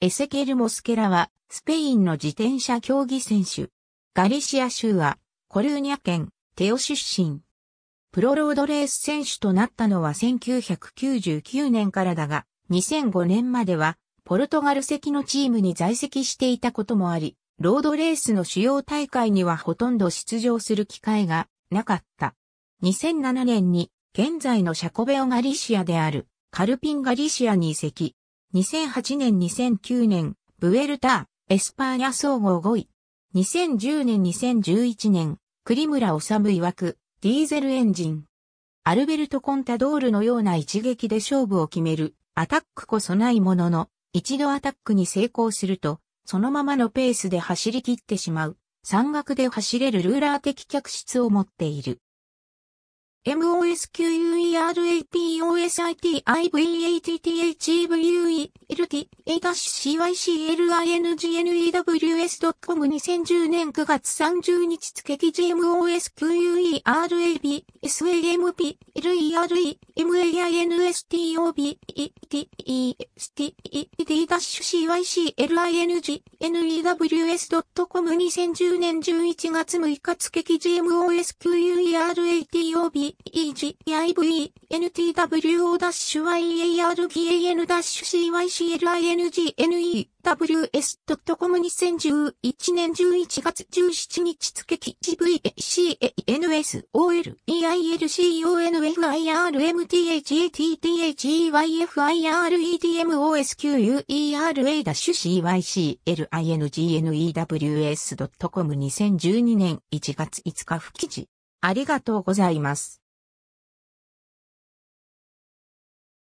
エセケル・モスケラは、スペインの自転車競技選手。ガリシア州は、コルーニャ県、テオ出身。プロロードレース選手となったのは1999年からだが、2005年までは、ポルトガル籍のチームに在籍していたこともあり、ロードレースの主要大会にはほとんど出場する機会がなかった。2007年に、現在のシャコベオ・ガリシアである、カルピン・ガリシアに移籍。2008年2009年、ブエルター、エスパーニャ総合5位。2010年2011年、クリムラ栗村い曰く、ディーゼルエンジン。アルベルト・コンタドールのような一撃で勝負を決める、アタックこそないものの、一度アタックに成功すると、そのままのペースで走り切ってしまう、山岳で走れるルーラー的客室を持っている。m o s q u e r a t i v i t a c y c l i n g e w s c o m 2 0 1 0年9月30日付 g m o s q u e r a t s a m p l e r e r e m a i n s t o b e t e s t d D c y c l i n g N e W s c o m 2010年11月6日付記 g m o s q U e r a t o b e g i V n t w o y a r g a n c y c l i n g N e ws.com2011 年11月17日月記 G VCANSOLEILCONFIRM t h e t a t e t h e y e f i r e e t m o s q u e r a c y l i n g n e w s c o m 2012年1月5日付記事。ありがとうございます。